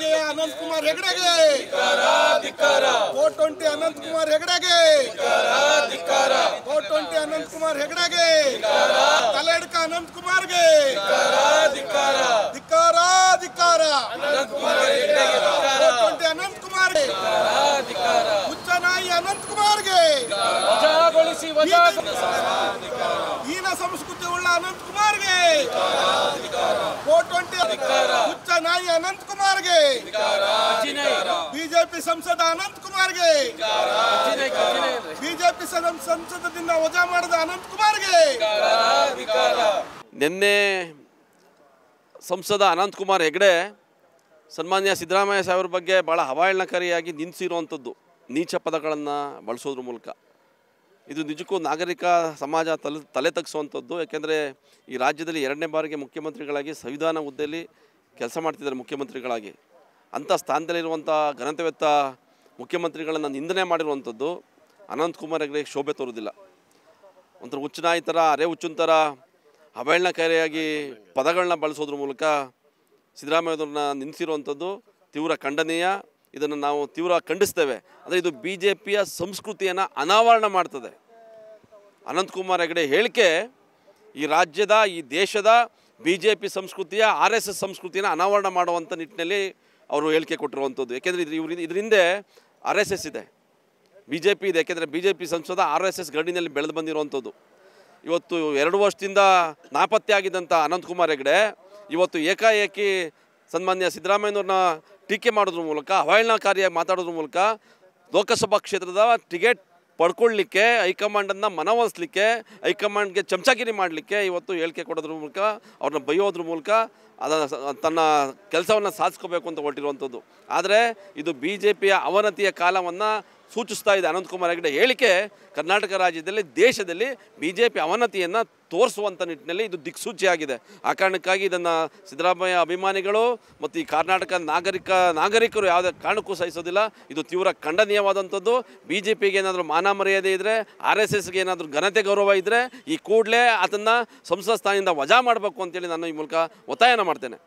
ಹೆಗಡೆಗೆ ಅನಂತ್ ಕುಮಾರ್ ಹೆಗಡೆಗೆ four twenty Anant Kumar ಹೆಗಡೆಗೆ four twenty Anant Kumar ಹೆಗಡೆಗೆ ತಲೆ ಹಿಡ್ಕ ಅನಂತ್ ಕುಮಾರ್ಗೆ ಧಿಕ್ಕಾರ ಧಿಕ್ಕಾರ ಫೋರ್ ಟ್ವೆಂಟಿ ಅನಂತ್ ಕುಮಾರ್ಗೆ ಹುಚ್ಚನಾಯಿ ಅನಂತ್ ಕುಮಾರ್ಗೆ ಹೀನ ಸಂಸ್ಕೃತಿ ಉಳ್ಳ ಅನಂತ್ ಕುಮಾರ್ಗೆ ಫೋರ್ ಟ್ವೆಂಟಿ ಧಿಕಾರಿ ಅನಂತ್ ಕುಮಾರ್ಗೆ ಬಿಜೆಪಿ ಸಂಸದ ಅನಂತ್ ಕುಮಾರ್ಗೆ ಬಿಜೆಪಿ ಸಂಸದದಿಂದ ವಜಾ ಮಾಡಿದ ಅನಂತ್ ಕುಮಾರ್ಗೆ ನಿನ್ನೆ ಸಂಸದ ಅನಂತ್ ಕುಮಾರ್ ಹೆಗ್ಡೆ ಸನ್ಮಾನ್ಯ ಸಿದ್ದರಾಮಯ್ಯ ಸಾಹೇಬ್ರ ಬಗ್ಗೆ ಭಾಳ ಹವಾಯಣಕಾರಿಯಾಗಿ ನಿಂತಿರುವಂಥದ್ದು ನೀಚ ಪದಗಳನ್ನು ಬಳಸೋದ್ರ ಮೂಲಕ ಇದು ನಿಜಕ್ಕೂ ನಾಗರಿಕ ಸಮಾಜ ತಲೆ ತಲೆ ತಗ್ಸುವಂಥದ್ದು ಯಾಕೆಂದರೆ ಈ ರಾಜ್ಯದಲ್ಲಿ ಎರಡನೇ ಬಾರಿಗೆ ಮುಖ್ಯಮಂತ್ರಿಗಳಾಗಿ ಸಂವಿಧಾನ ಹುದ್ದೆಯಲ್ಲಿ ಕೆಲಸ ಮಾಡ್ತಿದ್ದಾರೆ ಮುಖ್ಯಮಂತ್ರಿಗಳಾಗಿ ಅಂಥ ಸ್ಥಾನದಲ್ಲಿರುವಂಥ ಘನತೆವೆತ್ತ ಮುಖ್ಯಮಂತ್ರಿಗಳನ್ನು ನಿಂದನೆ ಮಾಡಿರುವಂಥದ್ದು ಅನಂತಕುಮಾರ್ ಹೆಗಡೆ ಶೋಭೆ ತೋರುವುದಿಲ್ಲ ಒಂಥರ ಹುಚ್ಚನಾಯಿ ಥರ ಅರೆ ಥರ ಅವಹೇಳನಕಾರಿಯಾಗಿ ಪದಗಳನ್ನ ಬಳಸೋದ್ರ ಮೂಲಕ ಸಿದ್ದರಾಮಯ್ಯವ್ರನ್ನ ನಿಲ್ಲಿಸಿರುವಂಥದ್ದು ತೀವ್ರ ಖಂಡನೀಯ ಇದನ್ನು ನಾವು ತೀವ್ರ ಖಂಡಿಸ್ತೇವೆ ಅಂದರೆ ಇದು ಬಿ ಜೆ ಪಿಯ ಸಂಸ್ಕೃತಿಯನ್ನು ಅನಾವರಣ ಮಾಡ್ತದೆ ಅನಂತಕುಮಾರ್ ಹೆಗಡೆ ಹೇಳಿಕೆ ಈ ರಾಜ್ಯದ ಈ ದೇಶದ ಬಿ ಜೆ ಪಿ ಸಂಸ್ಕೃತಿಯ ಆರ್ ಎಸ್ ಎಸ್ ಸಂಸ್ಕೃತಿನ ಅನಾವರಣ ಮಾಡುವಂಥ ನಿಟ್ಟಿನಲ್ಲಿ ಅವರು ಹೇಳಿಕೆ ಕೊಟ್ಟಿರುವಂಥದ್ದು ಯಾಕೆಂದರೆ ಇದ್ರ ಇವ್ರಿಂದ ಇದರಿಂದ ಆರ್ ಎಸ್ ಎಸ್ ಇದೆ ಬಿ ಜೆ ಪಿ ಇದೆ ಯಾಕೆಂದರೆ ಬಿ ಜೆ ಪಿ ಸಂಸದ ಆರ್ ಎಸ್ ಎಸ್ ಗಡಿನಲ್ಲಿ ಬೆಳೆದು ಬಂದಿರುವಂಥದ್ದು ಇವತ್ತು ಎರಡು ವರ್ಷದಿಂದ ನಾಪತ್ತೆ ಆಗಿದ್ದಂಥ ಅನಂತಕುಮಾರ್ ಹೆಗ್ಡೆ ಇವತ್ತು ಏಕಾಏಕಿ ಸನ್ಮಾನ್ಯ ಸಿದ್ದರಾಮಯ್ಯನವ್ರನ್ನ ಟೀಕೆ ಮಾಡೋದ್ರ ಮೂಲಕ ಅವಹೇಳನಕಾರಿಯಾಗಿ ಮಾತಾಡೋದ್ರ ಮೂಲಕ ಲೋಕಸಭಾ ಕ್ಷೇತ್ರದ ಟಿಕೆಟ್ ಪಡ್ಕೊಳ್ಳಲಿಕ್ಕೆ ಹೈಕಮಾಂಡನ್ನು ಮನವೊಲಿಸ್ಲಿಕ್ಕೆ ಹೈಕಮಾಂಡ್ಗೆ ಚಮಚಾಗಿರಿ ಮಾಡಲಿಕ್ಕೆ ಇವತ್ತು ಹೇಳಿಕೆ ಕೊಡೋದ್ರ ಮೂಲಕ ಅವ್ರನ್ನ ಬೈಯೋದ್ರ ಮೂಲಕ ಅದನ್ನು ತನ್ನ ಕೆಲಸವನ್ನು ಸಾಧಿಸ್ಕೋಬೇಕು ಅಂತ ಹೊರಟಿರುವಂಥದ್ದು ಆದರೆ ಇದು ಬಿ ಜೆ ಪಿಯ ಅವನತಿಯ ಕಾಲವನ್ನು ಸೂಚಿಸ್ತಾ ಇದೆ ಅನಂತಕುಮಾರ್ ಹೆಗಡೆ ಹೇಳಿಕೆ ಕರ್ನಾಟಕ ರಾಜ್ಯದಲ್ಲಿ ದೇಶದಲ್ಲಿ ಬಿ ಜೆ ಪಿ ಅವನತಿಯನ್ನು ತೋರಿಸುವಂಥ ನಿಟ್ಟಿನಲ್ಲಿ ಇದು ದಿಕ್ಸೂಚಿಯಾಗಿದೆ ಆ ಕಾರಣಕ್ಕಾಗಿ ಇದನ್ನು ಸಿದ್ದರಾಮಯ್ಯ ಅಭಿಮಾನಿಗಳು ಮತ್ತು ಈ ಕರ್ನಾಟಕ ನಾಗರಿಕ ನಾಗರಿಕರು ಯಾವುದೇ ಕಾರಣಕ್ಕೂ ಸಹಿಸೋದಿಲ್ಲ ಇದು ತೀವ್ರ ಖಂಡನೀಯವಾದಂಥದ್ದು ಬಿ ಜೆ ಪಿಗೆ ಏನಾದರೂ ಮಾನ ಮರ್ಯಾದೆ ಇದ್ದರೆ ಆರ್ ಎಸ್ ಎಸ್ಗೆ ಏನಾದರೂ ಘನತೆ ಗೌರವ ಇದ್ದರೆ ಈ ಕೂಡಲೇ ಅದನ್ನು ಸಂಸತ್ ಸ್ಥಾನದಿಂದ ವಜಾ ಮಾಡಬೇಕು ಅಂತೇಳಿ ನಾನು ಈ ಮೂಲಕ ಒತ್ತಾಯನ ಮಾಡ್ತೇನೆ